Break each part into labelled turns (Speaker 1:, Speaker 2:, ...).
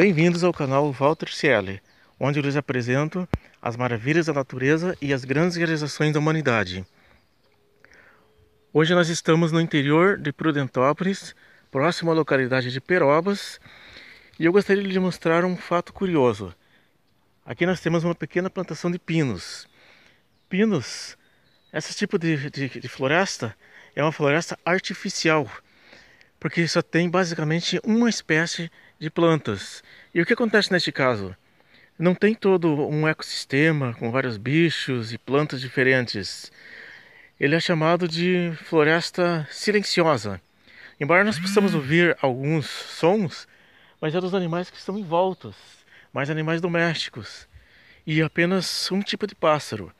Speaker 1: Bem-vindos ao canal Walter Ciele, onde eu lhes apresento as maravilhas da natureza e as grandes realizações da humanidade. Hoje nós estamos no interior de Prudentópolis, próximo à localidade de Perobas, e eu gostaria de mostrar um fato curioso. Aqui nós temos uma pequena plantação de pinos. Pinos, esse tipo de, de, de floresta é uma floresta artificial, porque só tem basicamente uma espécie de de plantas. E o que acontece neste caso? Não tem todo um ecossistema com vários bichos e plantas diferentes. Ele é chamado de floresta silenciosa. Embora nós possamos ah. ouvir alguns sons, mas é dos animais que estão em voltas, mais animais domésticos e apenas um tipo de pássaro.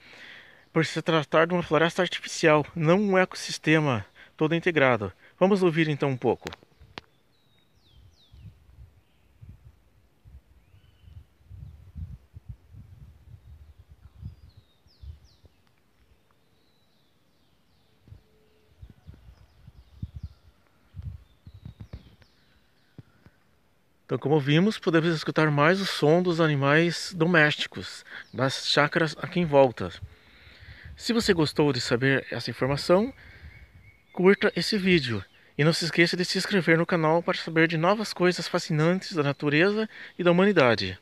Speaker 1: Por se tratar de uma floresta artificial, não um ecossistema todo integrado. Vamos ouvir então um pouco. Então, como vimos, podemos escutar mais o som dos animais domésticos das chácaras aqui em volta. Se você gostou de saber essa informação, curta esse vídeo e não se esqueça de se inscrever no canal para saber de novas coisas fascinantes da natureza e da humanidade.